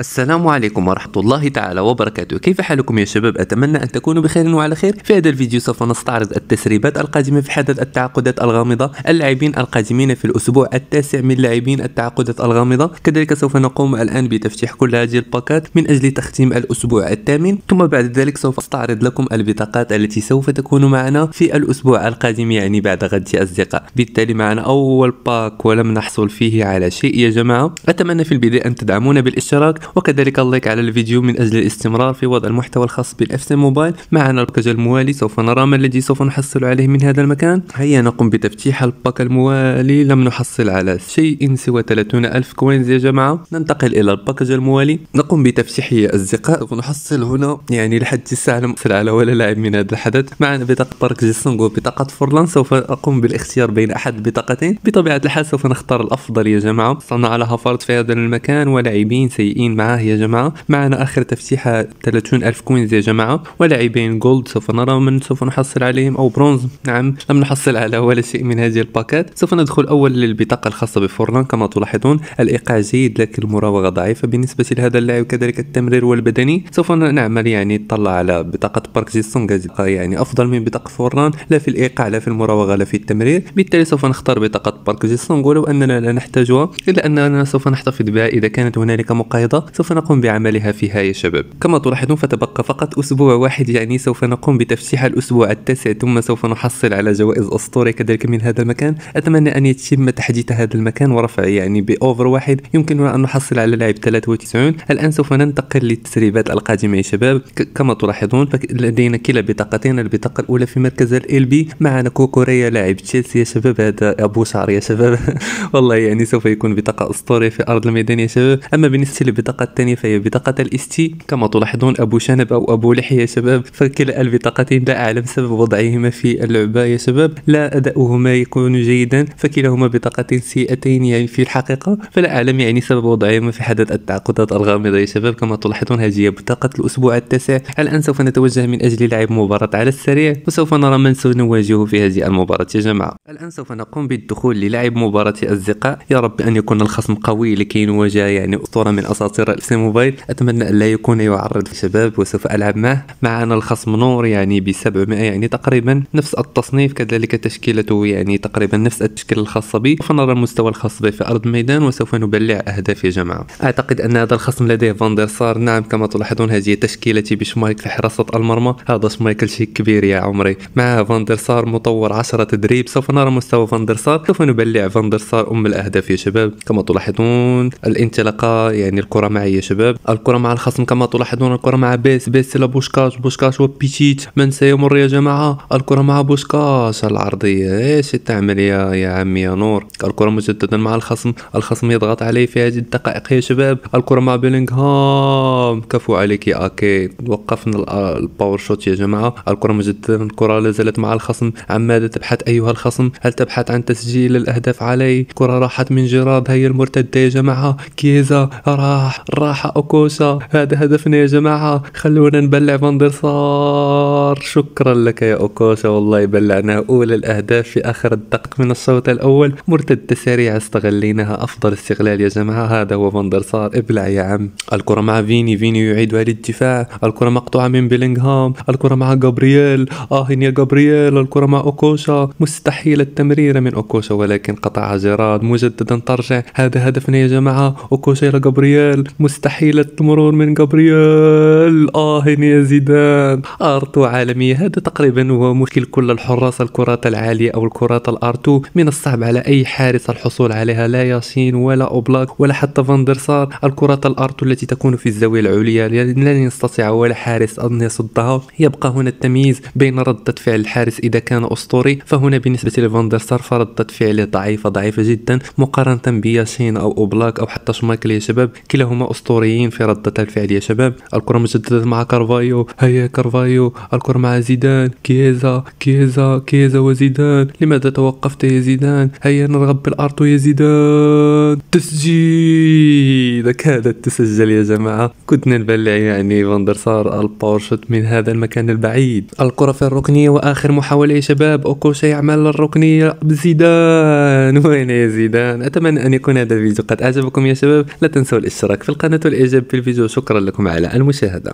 السلام عليكم ورحمة الله تعالى وبركاته كيف حالكم يا شباب أتمنى أن تكونوا بخير وعلى خير في هذا الفيديو سوف نستعرض التسريبات القادمة في حدث التعاقدات الغامضة اللاعبين القادمين في الأسبوع التاسع من لاعبين التعاقدات الغامضة كذلك سوف نقوم الآن بتفتيح كل هذه الباكات من أجل تختيم الأسبوع الثامن ثم بعد ذلك سوف أستعرض لكم البطاقات التي سوف تكون معنا في الأسبوع القادم يعني بعد غد يا أصدقاء بالتالي معنا أول باك ولم نحصل فيه على شيء يا جماعة أتمنى في البداية أن تدعمونا بالاشتراك وكذلك اللايك على الفيديو من أجل الاستمرار في وضع المحتوى الخاص بالاف موبايل معنا الباكج الموالي سوف نرى ما الذي سوف نحصل عليه من هذا المكان هيا نقوم بتفتيح الباك الموالي لم نحصل على شيء سوى 30 ألف كوينز يا جماعة ننتقل إلى الباكج الموالي نقوم بتفتيحه يا أصدقاء سوف نحصل هنا يعني لحد الساعة لم أحصل على ولا لاعب من هذا الحدث معنا بطاقة بارك جيسونغ وبطاقة فورلان سوف أقوم بالاختيار بين أحد البطاقتين بطبيعة الحال سوف نختار الأفضل يا جماعة صنع لها فرض في هذا المكان ولاعبين سيئين معاه يا جماعة معنا آخر تفتيحة 30 ألف كوينز يا جماعة ولاعبين جولد سوف نرى من سوف نحصل عليهم أو برونز نعم لم نحصل على ولا شيء من هذه الباكات سوف ندخل أول للبطاقة الخاصة بفورلان كما تلاحظون الإيقاع جيد لكن المراوغة ضعيفة بالنسبة لهذا اللاعب كذلك التمرير والبدني سوف نعمل يعني نطلع على بطاقة بارك جي سونغ يعني أفضل من بطاقة فورلان لا في الإيقاع لا في المراوغة لا في التمرير بالتالي سوف نختار بطاقة بارك جي سونغ ولو أننا لا نحتاجها إلا أننا سوف نحتفظ بها إذا كانت هنالك مقايضة سوف نقوم بعملها فيها يا شباب كما تلاحظون فتبقى فقط أسبوع واحد يعني سوف نقوم بتفتيح الأسبوع التاسع ثم سوف نحصل على جوائز أسطورية كذلك من هذا المكان أتمنى أن يتم تحديث هذا المكان ورفع يعني بأوفر واحد يمكننا أن نحصل على لاعب 93 الآن سوف ننتقل للتسريبات القادمة يا شباب كما تلاحظون لدينا كلا بطاقتين البطاقة الأولى في مركز ال بي معنا كوكوريا لاعب تشيلسي يا شباب هذا أبو شعر يا شباب والله يعني سوف يكون بطاقة أسطورية في أرض الميدان يا شباب أما بالنسبة للبطاقة البطاقة الثانية فهي بطاقة الاستي كما تلاحظون أبو شنب أو أبو لحية يا شباب فكلا البطاقتين لا أعلم سبب وضعهما في اللعبة يا شباب لا أداؤهما يكون جيدا فكلاهما بطاقتين سيئتين يعني في الحقيقة فلا أعلم يعني سبب وضعهما في حدث التعاقدات الغامضة يا شباب كما تلاحظون هذه هي بطاقة الأسبوع التاسع الآن سوف نتوجه من أجل لعب مباراة على السريع وسوف نرى من سنواجهه في هذه المباراة يا جماعة الآن سوف نقوم بالدخول للعب مباراة أصدقاء يا رب أن يكون الخصم قوي لكي نواجه يعني أسطورة من أساطير متجر السي موبايل اتمنى ان لا يكون يعرض شباب وسوف العب معه معنا الخصم نور يعني ب 700 يعني تقريبا نفس التصنيف كذلك تشكيلته يعني تقريبا نفس التشكيل الخاصه بي فنرى المستوى الخاص بي في ارض الميدان وسوف نبلع اهداف يا جماعه اعتقد ان هذا الخصم لديه فاندر سار نعم كما تلاحظون هذه تشكيلتي بشمايك في حراسه المرمى هذا شمايكل شيء كبير يا عمري مع فاندر سار مطور 10 تدريب سوف نرى مستوى فاندر سار سوف نبلع فاندر سار ام الاهداف يا شباب كما تلاحظون الانطلاقه يعني الكره الكره معي يا شباب الكره مع الخصم كما تلاحظون الكره مع بيس بيس الى بوشكاش بوشكاش وبيتيت من سيمر يا جماعه الكره مع بوشكاش العرضيه ايش تعمل يا يا عمي يا نور الكره مجددا مع الخصم الخصم يضغط عليه في هذه الدقائق يا شباب الكره مع بيلينغهام كفو عليك يا اكي وقفنا الباور شوت يا جماعه الكره مجددا الكره لا زالت مع الخصم ماذا تبحث ايها الخصم هل تبحث عن تسجيل الاهداف علي الكره راحت من جراب هي المرتده يا جماعه كيزا راح الراحة أوكوسا هذا هدفنا يا جماعة خلونا نبلع فاندرسار شكرا لك يا أوكوسا والله بلعنا أولى الأهداف في آخر الدقق من الشوط الأول مرتدة سريعة استغليناها أفضل استغلال يا جماعة هذا هو فاندرسار ابلع يا عم الكرة مع فيني فيني يعيدها للدفاع الكرة مقطوعة من بيلينغهام الكرة مع جابرييل آه يا جابرييل الكرة مع أوكوسا مستحيل التمريرة من أوكوسا ولكن قطعها جيرارد مجددا ترجع هذا هدفنا يا جماعة أوكوسا إلى جابرييل مستحيل المرور من جابرييل آه يا زيدان ار عالمي هذا تقريبا هو مشكل كل الحراس الكرات العالية أو الكرات الار من الصعب على أي حارس الحصول عليها لا ياسين ولا أوبلاك ولا حتى فاندرسار الكرات الار التي تكون في الزاوية العليا يعني لن يستطيع ولا حارس أن يصدها يبقى هنا التمييز بين ردة فعل الحارس إذا كان أسطوري فهنا بالنسبة لفاندرسار فردة فعله ضعيفة ضعيفة جدا مقارنة بياسين أو أوبلاك أو حتى شمايكل يا شباب كلاهما هما اسطوريين في ردة الفعل يا شباب الكره مجددت مع كارفايو هيا كارفايو الكره مع زيدان كيزا كيزا كيزا وزيدان لماذا توقفت يا زيدان هيا نرغب بالارتو يا زيدان تسجيل جيدة كادت تسجل يا جماعة كنت نبلع يعني فاندرسار البورشوت من هذا المكان البعيد الكرة في الركنية وآخر محاولة يا شباب أوكوشا يعمل الركنية بزيدان وين يا زيدان أتمنى أن يكون هذا الفيديو قد أعجبكم يا شباب لا تنسوا الاشتراك في القناة والإعجاب في الفيديو شكرا لكم على المشاهدة